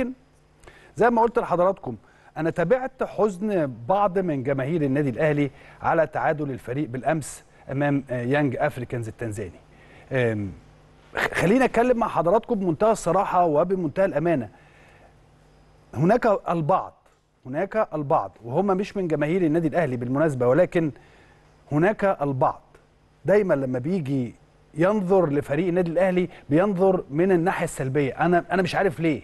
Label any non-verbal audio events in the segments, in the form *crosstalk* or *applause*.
ولكن زي ما قلت لحضراتكم انا تابعت حزن بعض من جماهير النادي الاهلي على تعادل الفريق بالامس امام يانج افريكانز التنزاني خلينا اتكلم مع حضراتكم بمنتهى الصراحه وبمنتهى الامانه هناك البعض هناك البعض وهم مش من جماهير النادي الاهلي بالمناسبه ولكن هناك البعض دايما لما بيجي ينظر لفريق النادي الاهلي بينظر من الناحيه السلبيه انا انا مش عارف ليه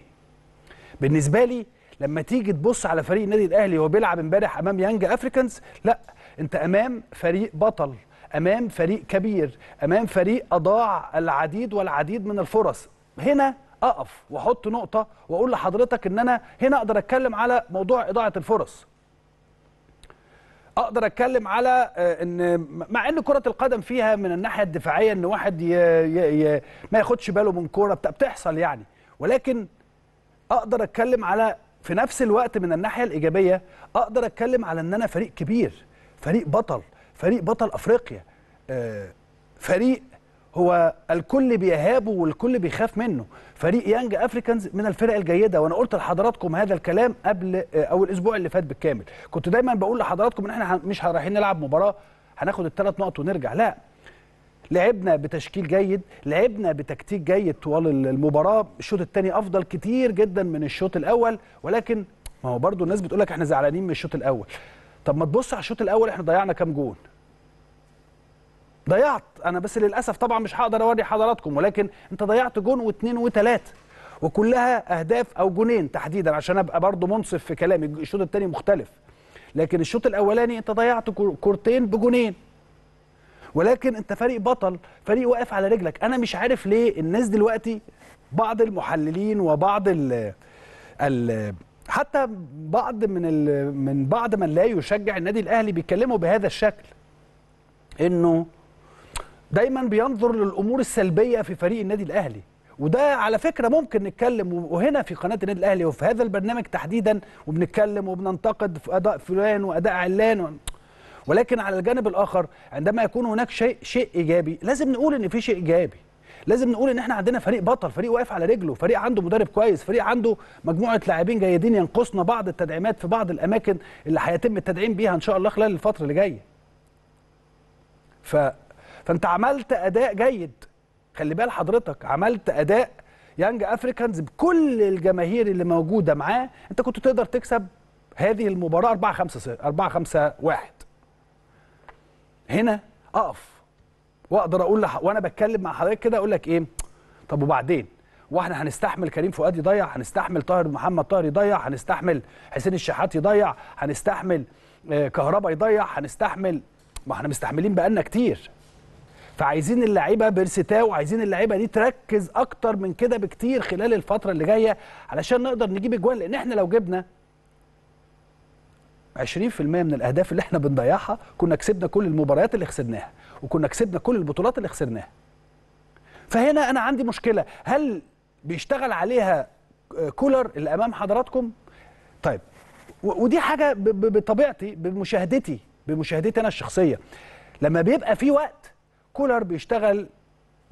بالنسبه لي لما تيجي تبص على فريق النادي الاهلي وهو بيلعب امبارح امام يانج افريكانز لا انت امام فريق بطل امام فريق كبير امام فريق اضاع العديد والعديد من الفرص هنا اقف واحط نقطه واقول لحضرتك ان انا هنا اقدر اتكلم على موضوع اضاعه الفرص اقدر اتكلم على آه، ان مع ان كره القدم فيها من الناحيه الدفاعيه ان واحد ي... ي... ي... ما ياخدش باله من كوره بتحصل يعني ولكن اقدر اتكلم على في نفس الوقت من الناحيه الايجابيه اقدر اتكلم على ان انا فريق كبير فريق بطل فريق بطل افريقيا آه، فريق هو الكل بيهابه والكل بيخاف منه فريق يانج افريكانز من الفرق الجيده وانا قلت لحضراتكم هذا الكلام قبل آه، او الاسبوع اللي فات بالكامل كنت دايما بقول لحضراتكم ان احنا مش رايحين نلعب مباراه هناخد الثلاث نقط ونرجع لا لعبنا بتشكيل جيد لعبنا بتكتيك جيد طوال المباراه الشوط الثاني افضل كتير جدا من الشوط الاول ولكن ما هو برضو الناس بتقول لك احنا زعلانين من الشوط الاول طب ما تبص على الشوط الاول احنا ضيعنا كام جون ضيعت انا بس للاسف طبعا مش هقدر اوري حضراتكم ولكن انت ضيعت جون واثنين وثلاثه وكلها اهداف او جونين تحديدا عشان ابقى برضو منصف في كلامي الشوط الثاني مختلف لكن الشوط الاولاني انت ضيعت كورتين بجونين ولكن انت فريق بطل فريق واقف على رجلك انا مش عارف ليه الناس دلوقتي بعض المحللين وبعض ال ال حتى بعض من ال من بعض من لا يشجع النادي الاهلي بيتكلموا بهذا الشكل انه دايما بينظر للامور السلبيه في فريق النادي الاهلي وده على فكره ممكن نتكلم وهنا في قناه النادي الاهلي وفي هذا البرنامج تحديدا وبنتكلم وبننتقد في اداء فلان واداء علان ولكن على الجانب الاخر عندما يكون هناك شيء شيء ايجابي لازم نقول ان في شيء ايجابي لازم نقول ان احنا عندنا فريق بطل فريق واقف على رجله فريق عنده مدرب كويس فريق عنده مجموعه لاعبين جيدين ينقصنا بعض التدعيمات في بعض الاماكن اللي هيتم التدعيم بيها ان شاء الله خلال الفتره اللي جايه ف... فانت عملت اداء جيد خلي بال حضرتك عملت اداء يانج افريكانز بكل الجماهير اللي موجوده معاه انت كنت تقدر تكسب هذه المباراه 4 5 4 5 1 هنا اقف واقدر اقول لح... وانا بتكلم مع حضرتك كده اقول لك ايه طب وبعدين واحنا هنستحمل كريم فؤاد يضيع هنستحمل طاهر محمد طاهر يضيع هنستحمل حسين الشحات يضيع هنستحمل آه، كهربا يضيع هنستحمل ما احنا مستحملين بقالنا كتير فعايزين اللعيبه برستاو وعايزين اللعيبه دي تركز اكتر من كده بكتير خلال الفتره اللي جايه علشان نقدر نجيب اجوان لان احنا لو جبنا 20% من الاهداف اللي احنا بنضيعها كنا كسبنا كل المباريات اللي خسرناها وكنا كسبنا كل البطولات اللي خسرناها فهنا انا عندي مشكله هل بيشتغل عليها كولر اللي امام حضراتكم طيب ودي حاجه بطبيعتي بمشاهدتي بمشاهدتي انا الشخصيه لما بيبقى في وقت كولر بيشتغل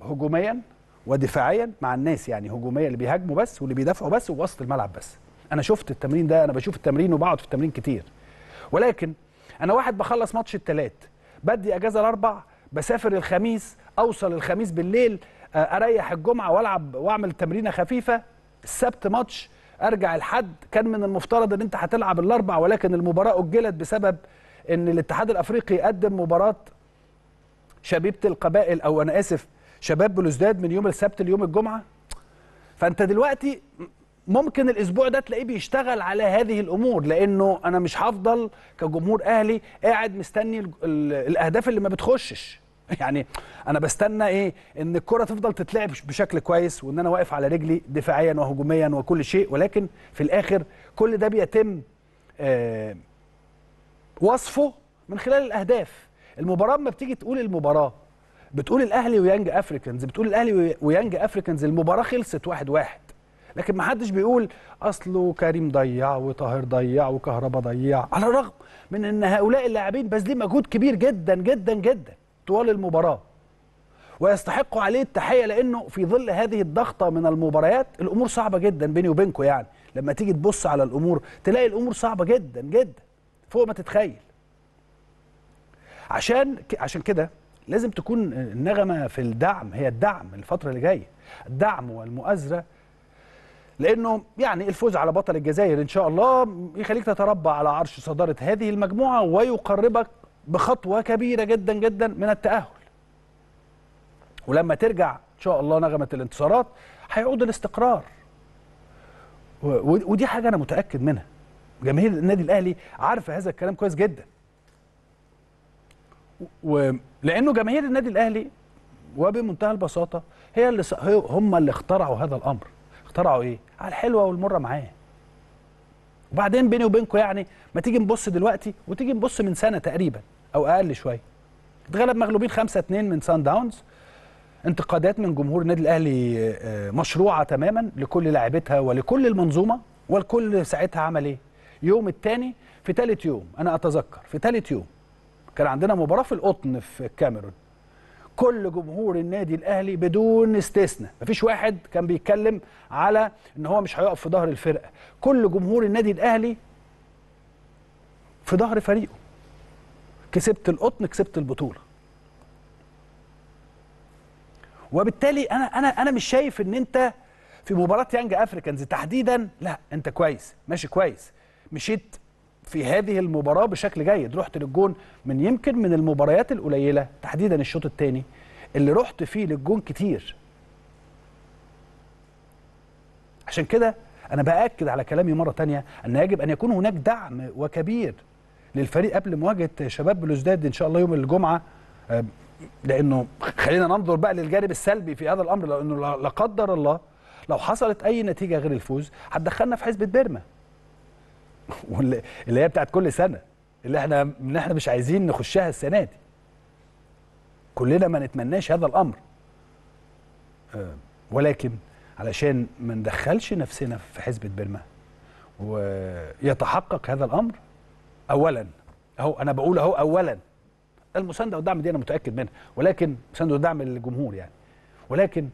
هجوميا ودفاعيا مع الناس يعني هجوميا اللي بيهاجموا بس واللي بيدافعوا بس ووسط الملعب بس انا شفت التمرين ده انا بشوف التمرين وبقعد في التمرين كتير ولكن انا واحد بخلص ماتش الثلاث بدي اجازه الاربع بسافر الخميس اوصل الخميس بالليل آه، اريح الجمعه والعب واعمل تمرينه خفيفه السبت ماتش ارجع الحد كان من المفترض ان انت هتلعب الاربع ولكن المباراه اجلت بسبب ان الاتحاد الافريقي قدم مباراه شبيبه القبائل او انا اسف شباب بلوزداد من يوم السبت ليوم الجمعه فانت دلوقتي ممكن الاسبوع ده تلاقيه بيشتغل على هذه الامور لانه انا مش هفضل كجمهور اهلي قاعد مستني الاهداف اللي ما بتخشش *laughs* يعني انا بستنى ايه ان الكره تفضل تتلعب بشكل كويس وان انا واقف على رجلي دفاعيا وهجوميا وكل شيء ولكن في الاخر كل ده بيتم آه وصفه من خلال الاهداف المباراه ما بتيجي تقول المباراه بتقول الاهلي ويانج افريكانز بتقول الاهلي ويانج افريكانز المباراه خلصت واحد واحد لكن ما حدش بيقول اصله كريم ضيع وطاهر ضيع وكهربا ضيع على الرغم من ان هؤلاء اللاعبين باذلين مجهود كبير جدا جدا جدا طوال المباراه ويستحقوا عليه التحيه لانه في ظل هذه الضغطه من المباريات الامور صعبه جدا بيني وبينكم يعني لما تيجي تبص على الامور تلاقي الامور صعبه جدا جدا فوق ما تتخيل عشان عشان كده لازم تكون النغمه في الدعم هي الدعم الفتره اللي جايه الدعم والمؤازره لانه يعني الفوز على بطل الجزائر ان شاء الله يخليك تتربع على عرش صداره هذه المجموعه ويقربك بخطوه كبيره جدا جدا من التاهل. ولما ترجع ان شاء الله نغمه الانتصارات هيعود الاستقرار. ودي حاجه انا متاكد منها. جماهير النادي الاهلي عارفه هذا الكلام كويس جدا. ولانه جماهير النادي الاهلي وبمنتهى البساطه هي اللي هم اللي اخترعوا هذا الامر. اخترعوا ايه على الحلوه والمره معاه وبعدين بيني وبينكم يعني ما تيجي نبص دلوقتي وتيجي نبص من سنه تقريبا او اقل شويه اتغلب مغلوبين 5 2 من سان داونز انتقادات من جمهور النادي الاهلي آه، مشروعه تماما لكل لاعبتها ولكل المنظومه والكل ساعتها عمل ايه يوم الثاني في ثالث يوم انا اتذكر في ثالث يوم كان عندنا مباراه في القطن في الكاميرون كل جمهور النادي الاهلي بدون استثناء مفيش واحد كان بيتكلم على ان هو مش هيقف في ظهر الفرقه كل جمهور النادي الاهلي في ظهر فريقه كسبت القطن كسبت البطوله وبالتالي انا انا انا مش شايف ان انت في مباراه يانج افريكانز تحديدا لا انت كويس ماشي كويس مشيت في هذه المباراه بشكل جيد رحت للجون من يمكن من المباريات القليله تحديدا الشوط الثاني اللي رحت فيه للجون كتير عشان كده انا باكد على كلامي مره تانية ان يجب ان يكون هناك دعم وكبير للفريق قبل مواجهه شباب بلوزداد ان شاء الله يوم الجمعه لانه خلينا ننظر بقى للجانب السلبي في هذا الامر لانه لا قدر الله لو حصلت اي نتيجه غير الفوز هتدخلنا في حزبة بيرما *laughs* اللي هي بتاعت كل سنه اللي احنا اللي احنا مش عايزين نخشها السنه دي كلنا ما نتمناش هذا الامر آه، ولكن علشان ما ندخلش نفسنا في حزبة بلما ويتحقق هذا الأمر أولا أهو أنا بقول أهو أولا المساندة والدعم دي أنا متأكد منها ولكن مساندة والدعم للجمهور يعني ولكن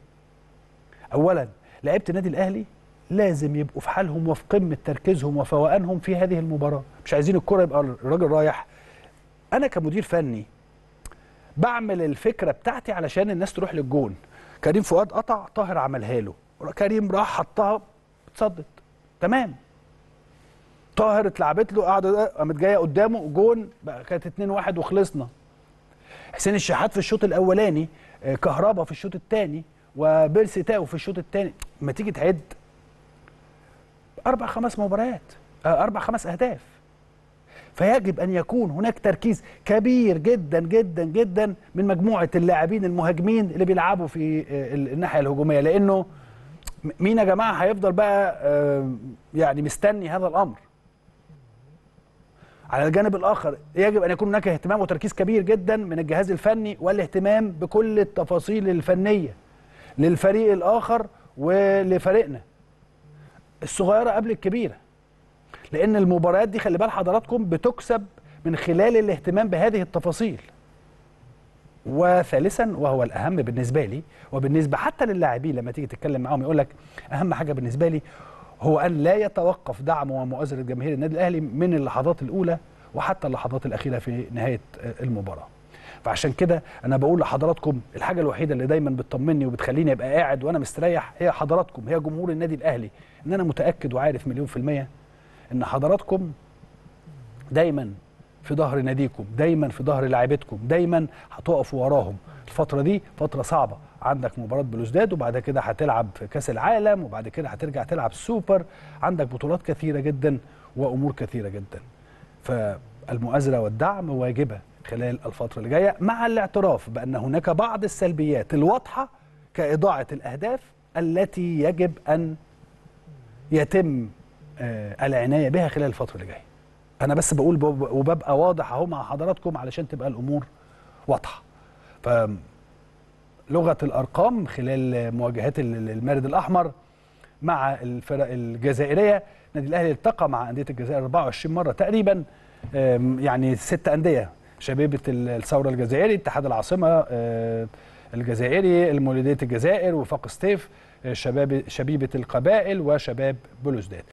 أولا لعيبة النادي الأهلي لازم يبقوا في حالهم وفي قمه تركيزهم وفوقانهم في هذه المباراه مش عايزين الكره يبقى الراجل رايح انا كمدير فني بعمل الفكره بتاعتي علشان الناس تروح للجون كريم فؤاد قطع طاهر عملها له كريم راح حطها اتصدت تمام طاهر اتلعبت له قعد قامت جايه قدامه جون بقى كانت 2 1 وخلصنا حسين الشحات في الشوط الاولاني آه، كهربا في الشوط الثاني وبيرسي تاو في الشوط الثاني ما تيجي تعد اربع خمس مباريات آه، اربع خمس اهداف فيجب ان يكون هناك تركيز كبير جدا جدا جدا من مجموعه اللاعبين المهاجمين اللي بيلعبوا في آه، الناحيه الهجوميه لانه مين يا جماعه هيفضل بقى آه، يعني مستني هذا الامر على الجانب الاخر يجب ان يكون هناك اهتمام وتركيز كبير جدا من الجهاز الفني والاهتمام بكل التفاصيل الفنيه للفريق الاخر ولفريقنا الصغيره قبل الكبيره لان المباريات دي خلي بال حضراتكم بتكسب من خلال الاهتمام بهذه التفاصيل وثالثا وهو الاهم بالنسبه لي وبالنسبه حتى للاعبين لما تيجي تتكلم معاهم يقول لك اهم حاجه بالنسبه لي هو ان لا يتوقف دعم ومؤازره جماهير النادي الاهلي من اللحظات الاولى وحتى اللحظات الاخيره في نهايه المباراه فعشان كده انا بقول لحضراتكم الحاجه الوحيده اللي دايما بتطمني وبتخليني ابقى قاعد وانا مستريح هي حضراتكم هي جمهور النادي الاهلي ان انا متاكد وعارف مليون في الميه ان حضراتكم دايما في ظهر ناديكم دايما في ظهر لاعيبتكم دايما هتقفوا وراهم الفتره دي فتره صعبه عندك مباراه بلوزداد وبعد كده هتلعب في كاس العالم وبعد كده هترجع تلعب سوبر عندك بطولات كثيره جدا وامور كثيره جدا فالمؤازره والدعم واجبه خلال الفترة اللي جاية مع الاعتراف بأن هناك بعض السلبيات الواضحة كإضاعة الأهداف التي يجب أن يتم آه، العناية بها خلال الفترة اللي جاية أنا بس بقول وببقى واضح أهو مع حضراتكم علشان تبقى الأمور واضحة ف لغة الأرقام خلال مواجهات المارد الأحمر مع الفرق الجزائرية النادي الأهلي التقى مع أندية الجزائر 24 مرة تقريبا يعني ست أندية شبيبه الثوره الجزائري اتحاد العاصمه آه، الجزائري المولدية الجزائر وفاق ستيف آه، شباب شبيبه القبائل وشباب بلوزداد